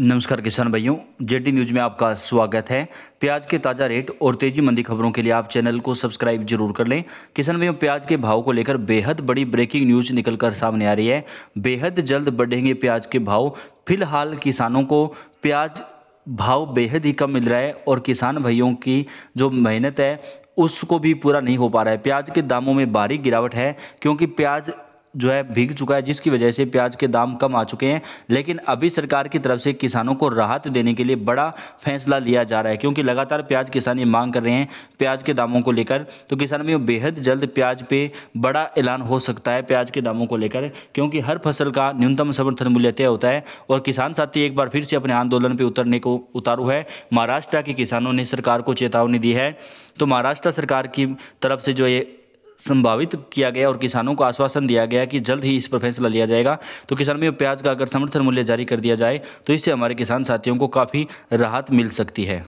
नमस्कार किसान भाइयों जेडी न्यूज में आपका स्वागत है प्याज के ताज़ा रेट और तेजी मंदी खबरों के लिए आप चैनल को सब्सक्राइब जरूर कर लें किसान भाइयों प्याज के भाव को लेकर बेहद बड़ी ब्रेकिंग न्यूज निकलकर सामने आ रही है बेहद जल्द बढ़ेंगे प्याज के भाव फिलहाल किसानों को प्याज भाव बेहद ही कम मिल रहा है और किसान भाइयों की जो मेहनत है उसको भी पूरा नहीं हो पा रहा है प्याज के दामों में भारी गिरावट है क्योंकि प्याज जो है भीग चुका है जिसकी वजह से प्याज के दाम कम आ चुके हैं लेकिन अभी सरकार की तरफ से किसानों को राहत देने के लिए बड़ा फैसला लिया जा रहा है क्योंकि लगातार प्याज किसान ये मांग कर रहे हैं प्याज के दामों को लेकर तो किसान में बेहद जल्द प्याज पे बड़ा ऐलान हो सकता है प्याज के दामों को लेकर क्योंकि हर फसल का न्यूनतम समर्थन मूल्य तय होता है और किसान साथी एक बार फिर से अपने आंदोलन पर उतरने को उतारू है महाराष्ट्र के किसानों ने सरकार को चेतावनी दी है तो महाराष्ट्र सरकार की तरफ से जो ये संभावित किया गया और किसानों को आश्वासन दिया गया कि जल्द ही इस पर फैसला लिया जाएगा तो किसान में प्याज का अगर समर्थन मूल्य जारी कर दिया जाए तो इससे हमारे किसान साथियों को काफ़ी राहत मिल सकती है